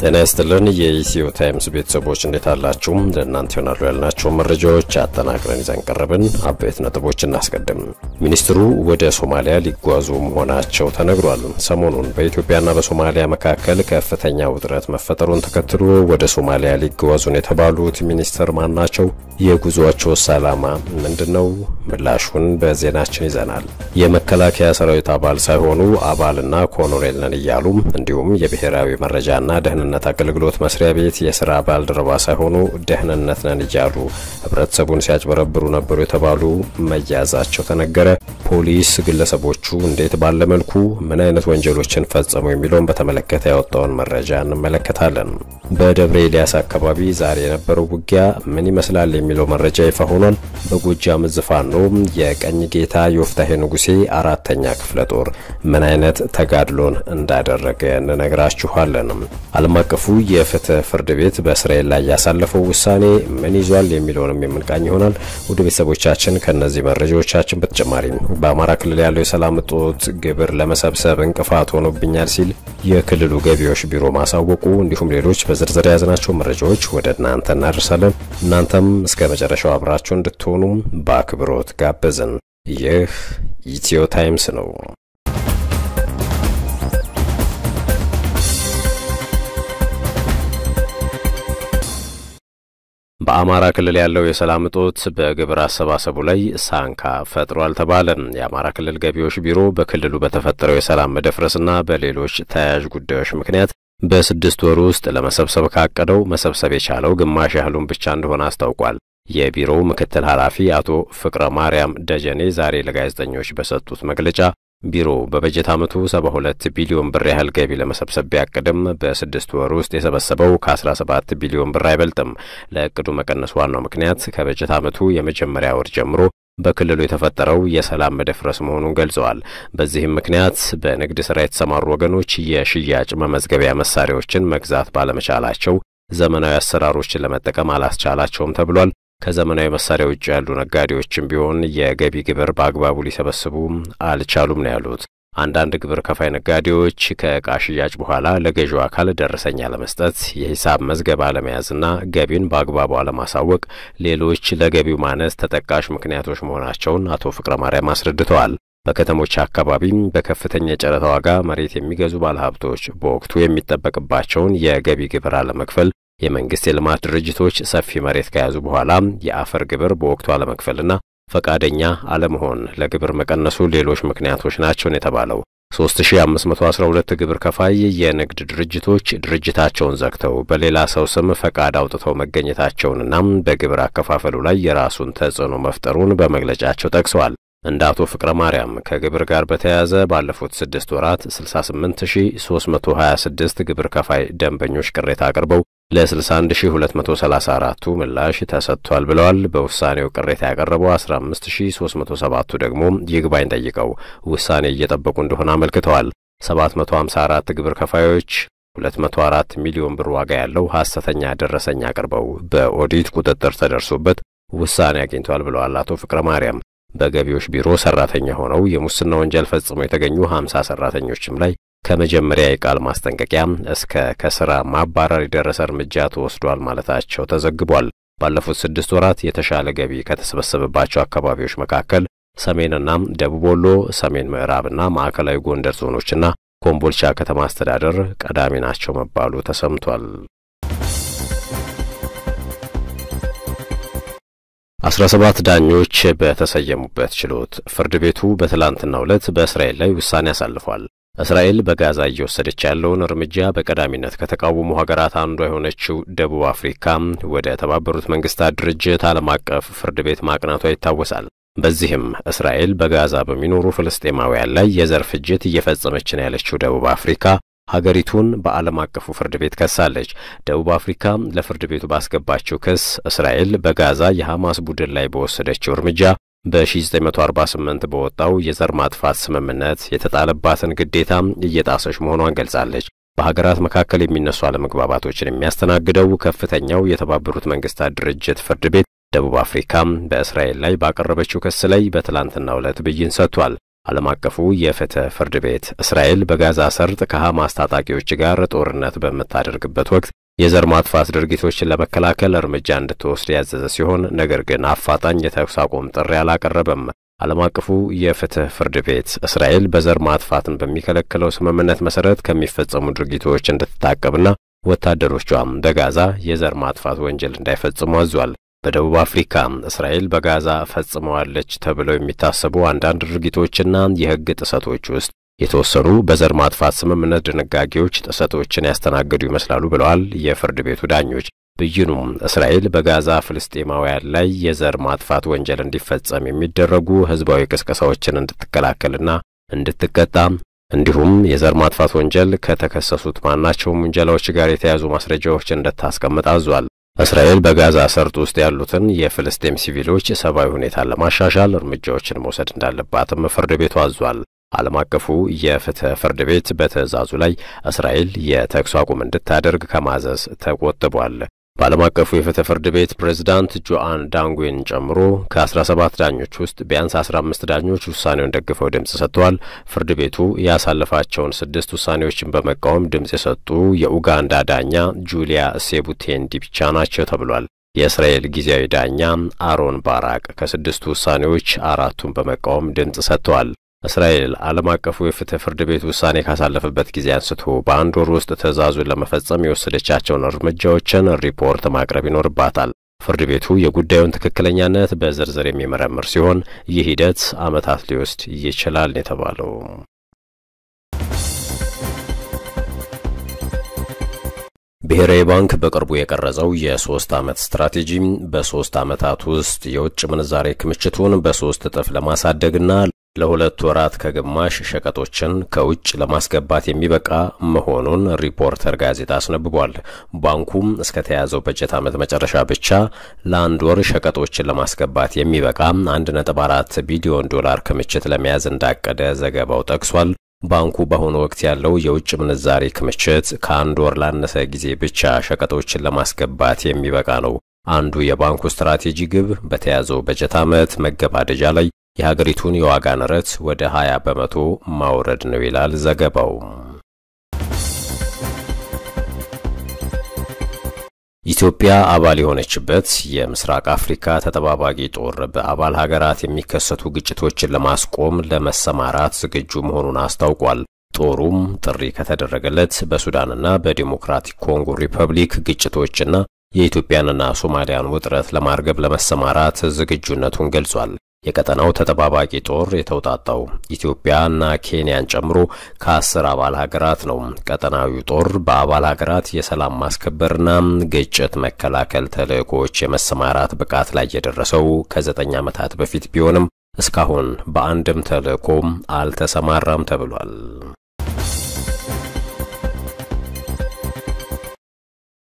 ጤና ይስጥልን የኢትዮ ታይምስ ቤተሰቦች እንዴት አላችሁም? ለእናንተ ይሆናሉ ያልናቸው መረጃዎች አጠናቅረን ይዘን ቀረብን። አበይት ነጥቦች እናስቀድም። ሚኒስትሩ ወደ ሶማሊያ ሊጓዙ መሆናቸው ተነግሯል። ሰሞኑን በኢትዮጵያና በሶማሊያ መካከል ከፍተኛ ውጥረት መፈጠሩን ተከትሎ ወደ ሶማሊያ ሊጓዙን የተባሉት ሚኒስትር ማን ናቸው? ሰላማ ዓላማ ምንድን ነው? ምላሹን በዜናችን ይዘናል። የመከላከያ ሰራዊት አባል ሳይሆኑ አባልና ኮሎኔል ነን እያሉ እንዲሁም የብሔራዊ መረጃና ደህንነት የደህንነት አገልግሎት መስሪያ ቤት የስራ ባልደረባ ሳይሆኑ ደህንነት ነን እያሉ ህብረተሰቡን ሲያጭበረብሩ ነበሩ የተባሉ መያዛቸው ተነገረ። ፖሊስ ግለሰቦቹ እንዴት ባለ መልኩ ምን አይነት ወንጀሎችን ፈጸሙ የሚለውን በተመለከተ ያወጣውን መረጃ እንመለከታለን። በደብረ ኤልያስ አካባቢ ዛሬ የነበረው ውጊያ ምን ይመስላል የሚለው መረጃ ይፋ ሆኗል። በጎጃም ዕዝ የቀኝ ጌታ የወፍታሄ ንጉሴ አራተኛ ክፍለ ጦር ምን አይነት ተጋድሎን እንዳደረገ እንነግራችኋለን። አለም አቀፉ የፍትህ ፍርድ ቤት በእስራኤል ላይ ያሳለፈው ውሳኔ ምን ይዟል የሚለውንም የምንቃኝ ይሆናል። ውድ ቤተሰቦቻችን ከእነዚህ መረጃዎቻችን በተጨማሪ በአማራ ክልል ያለው የሰላም እጦት ግብር ለመሰብሰብ እንቅፋት ሆኖብኛል ሲል የክልሉ ገቢዎች ቢሮ ማሳወቁ፣ እንዲሁም ሌሎች በዝርዝር የያዝናቸው መረጃዎች ወደ እናንተ እናደርሳለን። እናንተም እስከ መጨረሻው አብራችሁ እንድትሆኑም በአክብሮት ጋበዝን። ይህ ኢትዮ ታይምስ ነው። በአማራ ክልል ያለው የሰላም እጦት በግብር አሰባሰቡ ላይ ሳንካ ፈጥሯል ተባለ። የአማራ ክልል ገቢዎች ቢሮ በክልሉ በተፈጠረው የሰላም መደፍረስና በሌሎች ተያያዥ ጉዳዮች ምክንያት በስድስት ወር ውስጥ ለመሰብሰብ ካቀደው መሰብሰብ የቻለው ግማሽ ያህሉን ብቻ እንደሆነ አስታውቋል። የቢሮው ምክትል ኃላፊ አቶ ፍቅረ ማርያም ደጀኔ ዛሬ ለጋዜጠኞች በሰጡት መግለጫ ቢሮ በበጀት ዓመቱ 72 ቢሊዮን ብር ያህል ገቢ ለመሰብሰብ ቢያቅድም በስድስት ወር ውስጥ የሰበሰበው ከ17 ቢሊዮን ብር አይበልጥም። ለእቅዱ መቀነስ ዋናው ምክንያት ከበጀት ዓመቱ የመጀመሪያ ወር ጀምሮ በክልሉ የተፈጠረው የሰላም መደፍረስ መሆኑን ገልጸዋል። በዚህም ምክንያት በንግድ ስራ የተሰማሩ ወገኖች የሽያጭ መመዝገቢያ መሳሪያዎችን መግዛት ባለመቻላቸው ዘመናዊ አሰራሮችን ለመጠቀም አላስቻላቸውም ተብሏል። ከዘመናዊ መሳሪያ ውጭ ያሉ ነጋዴዎችም ቢሆን የገቢ ግብር በአግባቡ ሊሰበስቡ አልቻሉም ነው ያሉት። አንዳንድ ግብር ከፋይ ነጋዴዎች ከእቃ ሽያጭ በኋላ ለገዢው አካል ደረሰኛ ለመስጠት የሂሳብ መዝገብ አለመያዝና ገቢን በአግባቡ አለማሳወቅ ሌሎች ለገቢው ማነስ ተጠቃሽ ምክንያቶች መሆናቸውን አቶ ፍቅረ ማርያም አስረድተዋል። በከተሞች አካባቢም በከፍተኛ የጨረታ ዋጋ መሬት የሚገዙ ባለሀብቶች በወቅቱ የሚጠበቅባቸውን የገቢ ግብር አለመክፈል የመንግስት የልማት ድርጅቶች ሰፊ መሬት ከያዙ በኋላ የአፈር ግብር በወቅቱ አለመክፈልና ፈቃደኛ አለመሆን ለግብር መቀነሱ ሌሎች ምክንያቶች ናቸውን የተባለው 3512 ግብር ከፋይ የንግድ ድርጅቶች ድርጅታቸውን ዘግተው በሌላ ሰው ስም ፈቃድ አውጥተው መገኘታቸውንና በግብር አከፋፈሉ ላይ የራሱን ተጽዕኖ መፍጠሩን በመግለጫቸው ጠቅሰዋል። እንደ አቶ ፍቅረ ማርያም ከግብር ጋር በተያያዘ ባለፉት ስድስት ወራት 68326 ግብር ከፋይ ደንበኞች ቅሬታ አቅርበው ለ61234ቱ ምላሽ ተሰጥቷል ብለዋል። በውሳኔው ቅሬታ ያቀረቡ 15307ቱ ደግሞ ይግባኝ ጠይቀው ውሳኔ እየጠበቁ እንደሆነ አመልክተዋል። 754 ግብር ከፋዮች 204 ሚሊዮን ብር ዋጋ ያለው ሐሰተኛ ደረሰኝ አቅርበው በኦዲት ቁጥጥር ተደርሶበት ውሳኔ አግኝቷል ብለዋል አቶ ፍቅረ ማርያም። በገቢዎች ቢሮ ሰራተኛ ሆነው የሙስና ወንጀል ፈጽሞ የተገኙ 50 ሰራተኞችም ላይ ከመጀመሪያ የቃል ማስጠንቀቂያ እስከ ከስራ ማባረር የደረሰ እርምጃ ተወስዷል ማለታቸው ተዘግቧል። ባለፉት ስድስት ወራት የተሻለ ገቢ ከተሰበሰበባቸው አካባቢዎች መካከል ሰሜንና ደቡብ ወሎ፣ ሰሜን ምዕራብና ማዕከላዊ ጎንደር ዞኖችና ኮምቦልቻ ከተማ አስተዳደር ቀዳሚ ናቸው መባሉ ተሰምቷል። 17 ዳኞች በተሰየሙበት ችሎት ፍርድ ቤቱ በትላንትናው ዕለት በእስራኤል ላይ ውሳኔ አሳልፏል። እስራኤል በጋዛ እየወሰደች ያለውን እርምጃ በቀዳሚነት ከተቃወሙ ሀገራት አንዷ የሆነችው ደቡብ አፍሪካ ወደ ተባበሩት መንግስታት ድርጅት ዓለም አቀፍ ፍርድ ቤት ማቅናቷ ይታወሳል። በዚህም እስራኤል በጋዛ በሚኖሩ ፍልስጤማውያን ላይ የዘር ፍጅት እየፈጸመች ነው ያለችው ደቡብ አፍሪካ ሀገሪቱን በዓለም አቀፉ ፍርድ ቤት ከሳለች። ደቡብ አፍሪካ ለፍርድ ቤቱ ባስገባችው ክስ እስራኤል በጋዛ የሐማስ ቡድን ላይ በወሰደችው እርምጃ በ1948 በወጣው የዘር ማጥፋት ስምምነት የተጣለባትን ግዴታ እየጣሰች መሆኗን ገልጻለች። በሀገራት መካከል የሚነሱ አለመግባባቶችን የሚያስተናግደው ከፍተኛው የተባበሩት መንግስታት ድርጅት ፍርድ ቤት ደቡብ አፍሪካ በእስራኤል ላይ ባቀረበችው ክስ ላይ በትላንትናው ዕለት ብይን ሰጥቷል። ዓለም አቀፉ የፍትህ ፍርድ ቤት እስራኤል በጋዛ ሰርጥ ከሐማስ ታጣቂዎች ጋር ጦርነት በምታደርግበት ወቅት የዘር ማጥፋት ድርጊቶችን ለመከላከል እርምጃ እንድትወስድ ያዘዘ ሲሆን ነገር ግን አፋጣኝ የተኩስ አቁም ጥሪ አላቀረበም። ዓለም አቀፉ የፍትህ ፍርድ ቤት እስራኤል በዘር ማጥፋትን በሚከለክለው ስምምነት መሰረት ከሚፈጸሙ ድርጊቶች እንድትታቀብና ወታደሮቿም በጋዛ የዘር ማጥፋት ወንጀል እንዳይፈጽሙ አዟል። በደቡብ አፍሪካ እስራኤል በጋዛ ፈጽመዋለች ተብለው የሚታሰቡ አንዳንድ ድርጊቶችና የህግ ጥሰቶች ውስጥ የተወሰኑ በዘር ማጥፋት ስምምነት ድንጋጌዎች ጥሰቶችን ያስተናገዱ ይመስላሉ ብለዋል የፍርድ ቤቱ ዳኞች። ብይኑም እስራኤል በጋዛ ፍልስጤማውያን ላይ የዘር ማጥፋት ወንጀል እንዲፈጸም የሚደረጉ ህዝባዊ ቅስቀሳዎችን እንድትከላከልና እንድትቀጣ እንዲሁም የዘር ማጥፋት ወንጀል ከተከሰሱት ማናቸውም ውንጀላዎች ጋር የተያዙ ማስረጃዎች እንድታስቀምጥ አዟል። እስራኤል በጋዛ ሰርጥ ውስጥ ያሉትን የፍልስጤም ሲቪሎች ሰብአዊ ሁኔታን ለማሻሻል እርምጃዎችን መውሰድ እንዳለባትም ፍርድ ቤቱ አዟል። ዓለም አቀፉ የፍትህ ፍርድ ቤት በትዕዛዙ ላይ እስራኤል የተኩስ አቁም እንድታደርግ ከማዘዝ ተቆጥቧል። በዓለም አቀፉ የፍትህ ፍርድ ቤት ፕሬዝዳንት ጆአን ዳንጉን ጨምሮ ከ17 ዳኞች ውስጥ ቢያንስ 15 ዳኞች ውሳኔውን ደግፈው ድምፅ ሰጥተዋል። ፍርድ ቤቱ ያሳለፋቸውን ስድስት ውሳኔዎችን በመቃወም ድምፅ የሰጡ የኡጋንዳ ዳኛ ጁሊያ ሴቡቴንዲ ብቻ ናቸው ተብሏል። የእስራኤል ጊዜያዊ ዳኛ አሮን ባራቅ ከስድስቱ ውሳኔዎች አራቱን በመቃወም ድምፅ ሰጥተዋል። እስራኤል ዓለም አቀፉ የፍትህ ፍርድ ቤት ውሳኔ ካሳለፈበት ጊዜ አንስቶ በአንድ ወር ውስጥ ትዕዛዙን ለመፈጸም የወሰደቻቸውን እርምጃዎችን ሪፖርት ማቅረብ ይኖርባታል። ፍርድ ቤቱ የጉዳዩን ትክክለኛነት በዝርዝር የሚመረምር ሲሆን ይህ ሂደት ዓመታት ሊወስድ ይችላል የተባለው ብሔራዊ ባንክ በቅርቡ የቀረጸው የሶስት ዓመት ስትራቴጂ በሶስት ዓመታት ውስጥ የውጭ ምንዛሬ ክምችቱን በሶስት እጥፍ ለማሳደግና ለሁለት ወራት ከግማሽ ሸቀጦችን ከውጭ ለማስገባት የሚበቃ መሆኑን ሪፖርተር ጋዜጣ አስነብቧል። ባንኩም እስከተያዘው በጀት ዓመት መጨረሻ ብቻ ለአንድ ወር ሸቀጦችን ለማስገባት የሚበቃ 1.4 ቢሊዮን ዶላር ክምችት ለመያዝ እንዳቀደ ዘገባው ጠቅሷል። ባንኩ በአሁኑ ወቅት ያለው የውጭ ምንዛሬ ክምችት ከአንድ ወር ላነሰ ጊዜ ብቻ ሸቀጦችን ለማስገባት የሚበቃ ነው። አንዱ የባንኩ ስትራቴጂ ግብ በተያዘው በጀት ዓመት መገባደጃ ላይ የሀገሪቱን የዋጋ ንረት ወደ 20 በመቶ ማውረድ ነው ይላል ዘገባው። ኢትዮጵያ አባል የሆነችበት የምስራቅ አፍሪካ ተጠባባቂ ጦር በአባል ሀገራት የሚከሰቱ ግጭቶችን ለማስቆም ለመሰማራት ዝግጁ መሆኑን አስታውቋል። ጦሩም ጥሪ ከተደረገለት በሱዳንና በዲሞክራቲክ ኮንጎ ሪፐብሊክ ግጭቶችና የኢትዮጵያንና ሶማሊያን ውጥረት ለማርገብ ለመሰማራት ዝግጁነቱን ገልጿል። የቀጠናው ተጠባባቂ ጦር የተውጣጣው ኢትዮጵያና ኬንያን ጨምሮ ከአስር አባል ሀገራት ነው። ቀጠናዊው ጦር በአባል ሀገራት የሰላም ማስከበርና ግጭት መከላከል ተልዕኮዎች የመሰማራት ብቃት ላይ የደረሰው ከዘጠኝ ዓመታት በፊት ቢሆንም እስካሁን በአንድም ተልዕኮም አልተሰማራም ተብሏል።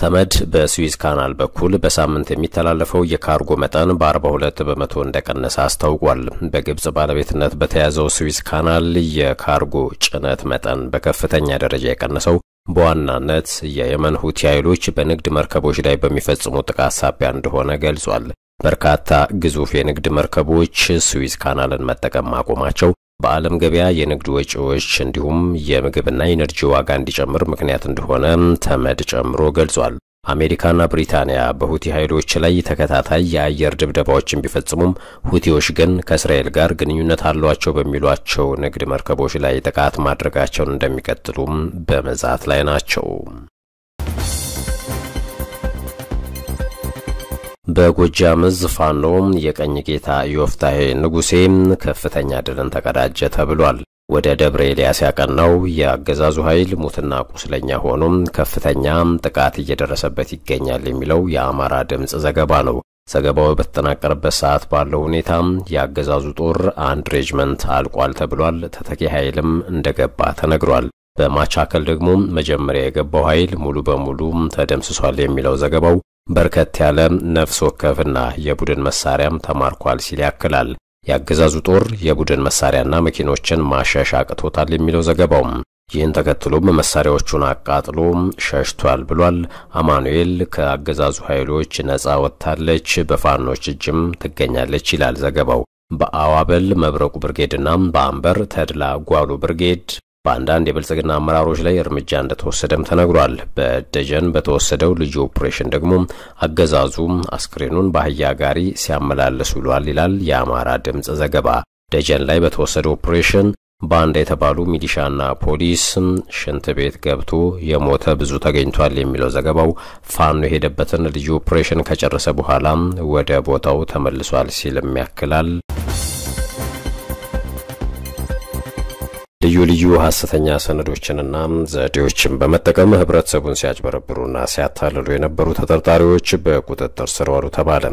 ተመድ በስዊዝ ካናል በኩል በሳምንት የሚተላለፈው የካርጎ መጠን በ42 በመቶ እንደቀነሰ አስታውቋል። በግብጽ ባለቤትነት በተያዘው ስዊዝ ካናል የካርጎ ጭነት መጠን በከፍተኛ ደረጃ የቀነሰው በዋናነት የየመን ሁቲ ኃይሎች በንግድ መርከቦች ላይ በሚፈጽሙ ጥቃት ሳቢያ እንደሆነ ገልጿል። በርካታ ግዙፍ የንግድ መርከቦች ስዊዝ ካናልን መጠቀም ማቆማቸው በዓለም ገበያ የንግድ ወጪዎች እንዲሁም የምግብና ኢነርጂ ዋጋ እንዲጨምር ምክንያት እንደሆነ ተመድ ጨምሮ ገልጿል። አሜሪካና ብሪታንያ በሁቲ ኃይሎች ላይ ተከታታይ የአየር ድብደባዎችን ቢፈጽሙም ሁቲዎች ግን ከእስራኤል ጋር ግንኙነት አሏቸው በሚሏቸው ንግድ መርከቦች ላይ ጥቃት ማድረጋቸውን እንደሚቀጥሉም በመዛት ላይ ናቸው። በጎጃም ዕዝ ፋኖ የቀኝ ጌታ ዮፍታሄ ንጉሴ ከፍተኛ ድልን ተቀዳጀ ተብሏል። ወደ ደብረ ኤልያስ ያቀናው የአገዛዙ ኃይል ሙትና ቁስለኛ ሆኖም ከፍተኛ ጥቃት እየደረሰበት ይገኛል የሚለው የአማራ ድምፅ ዘገባ ነው። ዘገባው በተጠናቀረበት ሰዓት ባለው ሁኔታ የአገዛዙ ጦር አንድ ሬጅመንት አልቋል ተብሏል። ተተኪ ኃይልም እንደገባ ተነግሯል። በማቻከል ደግሞ መጀመሪያ የገባው ኃይል ሙሉ በሙሉ ተደምስሷል የሚለው ዘገባው በርከት ያለ ነፍስ ወከፍና የቡድን መሳሪያም ተማርኳል ሲል ያክላል። የአገዛዙ ጦር የቡድን መሳሪያና መኪኖችን ማሸሽ አቅቶታል የሚለው ዘገባውም ይህን ተከትሎም መሳሪያዎቹን አቃጥሎ ሸሽቷል ብሏል። አማኑኤል ከአገዛዙ ኃይሎች ነፃ ወጥታለች፣ በፋኖች እጅም ትገኛለች ይላል ዘገባው። በአዋበል መብረቁ ብርጌድና በአንበር ተድላ ጓሉ ብርጌድ በአንዳንድ የብልጽግና አመራሮች ላይ እርምጃ እንደተወሰደም ተነግሯል። በደጀን በተወሰደው ልዩ ኦፕሬሽን ደግሞ አገዛዙ አስክሬኑን በአህያ ጋሪ ሲያመላለስ ውሏል ይላል የአማራ ድምፅ ዘገባ። ደጀን ላይ በተወሰደው ኦፕሬሽን ባንዳ የተባሉ ሚሊሻና ፖሊስ ሽንት ቤት ገብቶ የሞተ ብዙ ተገኝቷል የሚለው ዘገባው ፋኖ የሄደበትን ልዩ ኦፕሬሽን ከጨረሰ በኋላ ወደ ቦታው ተመልሷል ሲልም ያክላል። ልዩ ልዩ ሀሰተኛ ሰነዶችንና ዘዴዎችን በመጠቀም ህብረተሰቡን ሲያጭበረብሩና ሲያታልሉ የነበሩ ተጠርጣሪዎች በቁጥጥር ስር ዋሉ ተባለ።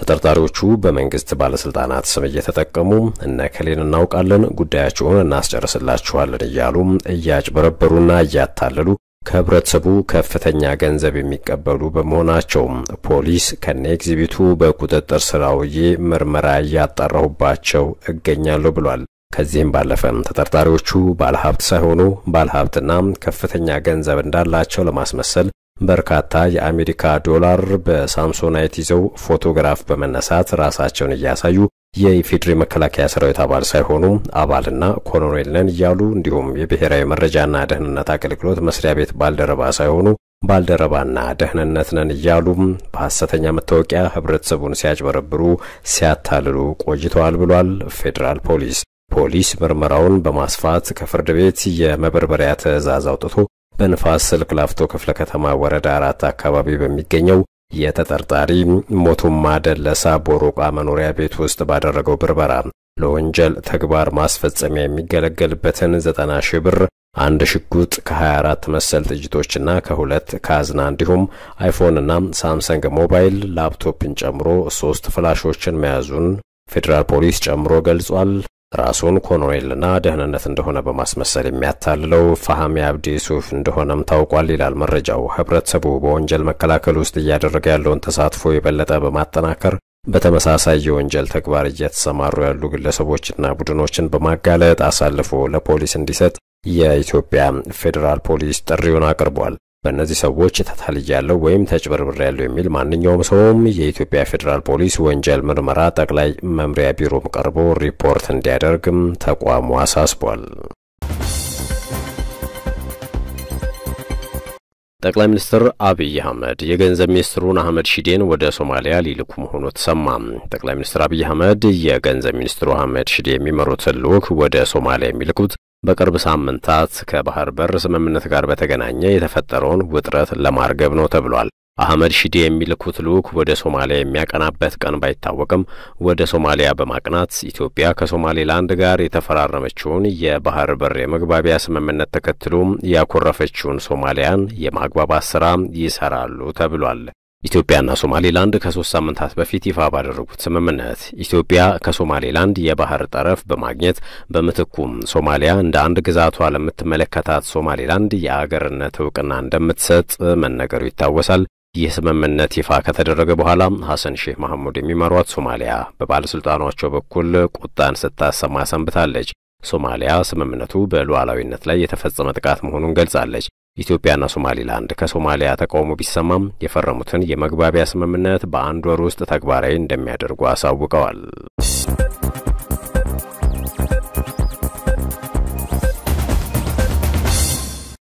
ተጠርጣሪዎቹ በመንግስት ባለስልጣናት ስም እየተጠቀሙ እነ ከሌን እናውቃለን፣ ጉዳያቸውን እናስጨርስላችኋለን እያሉ እያጭበረበሩና እያታለሉ ከህብረተሰቡ ከፍተኛ ገንዘብ የሚቀበሉ በመሆናቸው ፖሊስ ከነ ኤግዚቢቱ በቁጥጥር ስር አውዬ ምርመራ እያጣራሁባቸው እገኛለሁ ብሏል። ከዚህም ባለፈም ተጠርጣሪዎቹ ባለሀብት ሳይሆኑ ባለሀብትና ከፍተኛ ገንዘብ እንዳላቸው ለማስመሰል በርካታ የአሜሪካ ዶላር በሳምሶናይት ይዘው ፎቶግራፍ በመነሳት ራሳቸውን እያሳዩ የኢፌዴሪ መከላከያ ሰራዊት አባል ሳይሆኑ አባልና ኮሎኔል ነን እያሉ እንዲሁም የብሔራዊ መረጃና ደህንነት አገልግሎት መስሪያ ቤት ባልደረባ ሳይሆኑ ባልደረባና ደህንነት ነን እያሉም በሐሰተኛ መታወቂያ ህብረተሰቡን ሲያጭበረብሩ፣ ሲያታልሉ ቆይተዋል ብሏል ፌዴራል ፖሊስ። ፖሊስ ምርመራውን በማስፋት ከፍርድ ቤት የመበርበሪያ ትዕዛዝ አውጥቶ በንፋስ ስልክ ላፍቶ ክፍለ ከተማ ወረዳ አራት አካባቢ በሚገኘው የተጠርጣሪ ሞቱማ ደለሳ ቦሮቃ መኖሪያ ቤት ውስጥ ባደረገው ብርበራ ለወንጀል ተግባር ማስፈጸሚያ የሚገለገልበትን ዘጠና ሺህ ብር አንድ ሽጉጥ ከ24 መሰል ጥይቶችና ከሁለት ካዝና እንዲሁም አይፎንና ሳምሰንግ ሞባይል ላፕቶፕን ጨምሮ ሶስት ፍላሾችን መያዙን ፌዴራል ፖሊስ ጨምሮ ገልጿል። ራሱን ኮሎኔልና ደህንነት እንደሆነ በማስመሰል የሚያታልለው ፋሃሚ አብዲ ሱፍ እንደሆነም ታውቋል ይላል መረጃው። ህብረተሰቡ በወንጀል መከላከል ውስጥ እያደረገ ያለውን ተሳትፎ የበለጠ በማጠናከር በተመሳሳይ የወንጀል ተግባር እየተሰማሩ ያሉ ግለሰቦችና ቡድኖችን በማጋለጥ አሳልፎ ለፖሊስ እንዲሰጥ የኢትዮጵያ ፌዴራል ፖሊስ ጥሪውን አቅርቧል። በእነዚህ ሰዎች ተታልጅ ያለው ወይም ተጭበርብር ያለው የሚል ማንኛውም ሰውም የኢትዮጵያ ፌዴራል ፖሊስ ወንጀል ምርመራ ጠቅላይ መምሪያ ቢሮም ቀርቦ ሪፖርት እንዲያደርግም ተቋሙ አሳስቧል። ጠቅላይ ሚኒስትር አብይ አህመድ የገንዘብ ሚኒስትሩን አህመድ ሺዴን ወደ ሶማሊያ ሊልኩ መሆኑ ተሰማ። ጠቅላይ ሚኒስትር አብይ አህመድ የገንዘብ ሚኒስትሩ አህመድ ሺዴ የሚመሩትን ልዑክ ወደ ሶማሊያ የሚልኩት በቅርብ ሳምንታት ከባህር በር ስምምነት ጋር በተገናኘ የተፈጠረውን ውጥረት ለማርገብ ነው ተብሏል። አህመድ ሺዲ የሚልኩት ልዑክ ወደ ሶማሊያ የሚያቀናበት ቀን ባይታወቅም ወደ ሶማሊያ በማቅናት ኢትዮጵያ ከሶማሌላንድ ጋር የተፈራረመችውን የባህር በር የመግባቢያ ስምምነት ተከትሎም ያኮረፈችውን ሶማሊያን የማግባባት ስራ ይሰራሉ ተብሏል። ኢትዮጵያና ሶማሌላንድ ከሶስት ሳምንታት በፊት ይፋ ባደረጉት ስምምነት ኢትዮጵያ ከሶማሌላንድ የባህር ጠረፍ በማግኘት በምትኩም ሶማሊያ እንደ አንድ ግዛቷ ለምትመለከታት ሶማሌላንድ የአገርነት እውቅና እንደምትሰጥ መነገሩ ይታወሳል። ይህ ስምምነት ይፋ ከተደረገ በኋላ ሐሰን ሼህ መሐሙድ የሚመሯት ሶማሊያ በባለሥልጣናቸው በኩል ቁጣን ስታሰማ ሰንብታለች። ሶማሊያ ስምምነቱ በሉዓላዊነት ላይ የተፈጸመ ጥቃት መሆኑን ገልጻለች። ኢትዮጵያና ሶማሊላንድ ከሶማሊያ ተቃውሞ ቢሰማም የፈረሙትን የመግባቢያ ስምምነት በአንድ ወር ውስጥ ተግባራዊ እንደሚያደርጉ አሳውቀዋል።